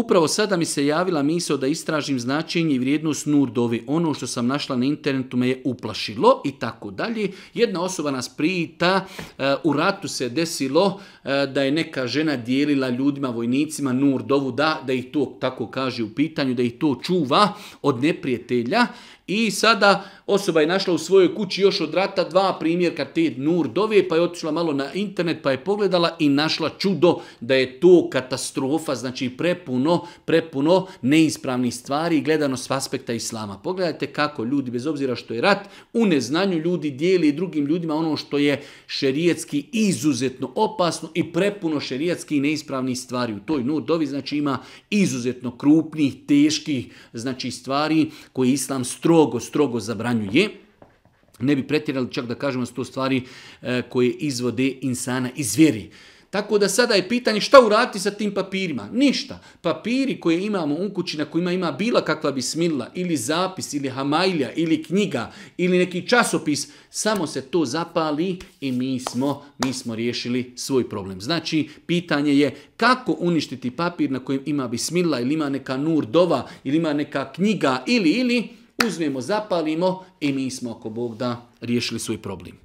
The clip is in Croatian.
Upravo sada mi se javila misao da istražim značenje i vrijednost nurdovi. Ono što sam našla na internetu me je uplašilo i tako dalje. Jedna osoba nas pita, e, u ratu se desilo e, da je neka žena dijelila ljudima, vojnicima nurdovu, da, da ih to tako kaže u pitanju, da ih to čuva od neprijatelja. I sada Osoba je našla u svojoj kući još od rata dva primjerka te nur pa je otišla malo na internet, pa je pogledala i našla čudo da je to katastrofa, znači prepuno, prepuno neispravnih stvari gledano s aspekta islama. Pogledajte kako ljudi, bez obzira što je rat, u neznanju ljudi dijeli drugim ljudima ono što je šerijetski izuzetno opasno i prepuno šerijetski i neispravnih stvari. U toj nur dovi znači ima izuzetno krupnih, teških znači stvari koje islam strogo, strogo zabranjuje je. Ne bi pretjerali čak da kažemo da to stvari e, koje izvode insana iz vjeri. Tako da sada je pitanje šta uraditi sa tim papirima? Ništa. Papiri koje imamo u kući na kojima ima bila kakva bi smila ili zapis ili hamajlja ili knjiga ili neki časopis, samo se to zapali i mi smo, mi smo riješili svoj problem. Znači, pitanje je kako uništiti papir na kojem ima smila ili ima neka nurdova ili ima neka knjiga ili ili uzmemo, zapalimo i mi smo, ako Bog da, riješili svoj problem.